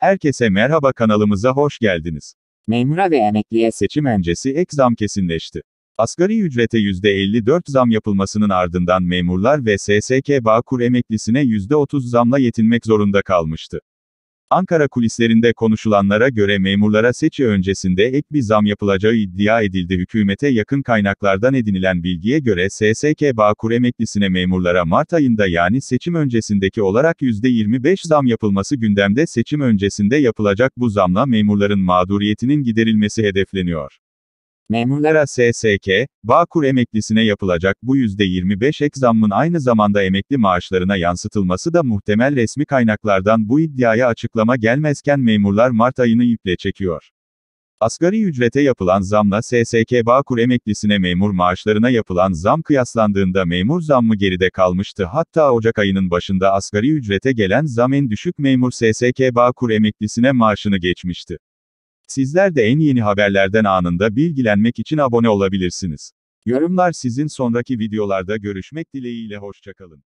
Herkese merhaba kanalımıza hoş geldiniz. Memura ve emekliye seçim öncesi ek zam kesinleşti. Asgari ücrete %54 zam yapılmasının ardından memurlar ve SSK Bağkur emeklisine %30 zamla yetinmek zorunda kalmıştı. Ankara kulislerinde konuşulanlara göre memurlara seçi öncesinde ek bir zam yapılacağı iddia edildi. Hükümete yakın kaynaklardan edinilen bilgiye göre SSK Bağkur emeklisine memurlara Mart ayında yani seçim öncesindeki olarak %25 zam yapılması gündemde seçim öncesinde yapılacak bu zamla memurların mağduriyetinin giderilmesi hedefleniyor. Memurlara SSK, Bağkur emeklisine yapılacak bu %25 ek zammın aynı zamanda emekli maaşlarına yansıtılması da muhtemel resmi kaynaklardan bu iddiaya açıklama gelmezken memurlar Mart ayını iple çekiyor. Asgari ücrete yapılan zamla SSK Bağkur emeklisine memur maaşlarına yapılan zam kıyaslandığında memur zammı geride kalmıştı. Hatta Ocak ayının başında asgari ücrete gelen zam en düşük memur SSK Bağkur emeklisine maaşını geçmişti. Sizler de en yeni haberlerden anında bilgilenmek için abone olabilirsiniz. Yorumlar sizin sonraki videolarda görüşmek dileğiyle hoşçakalın.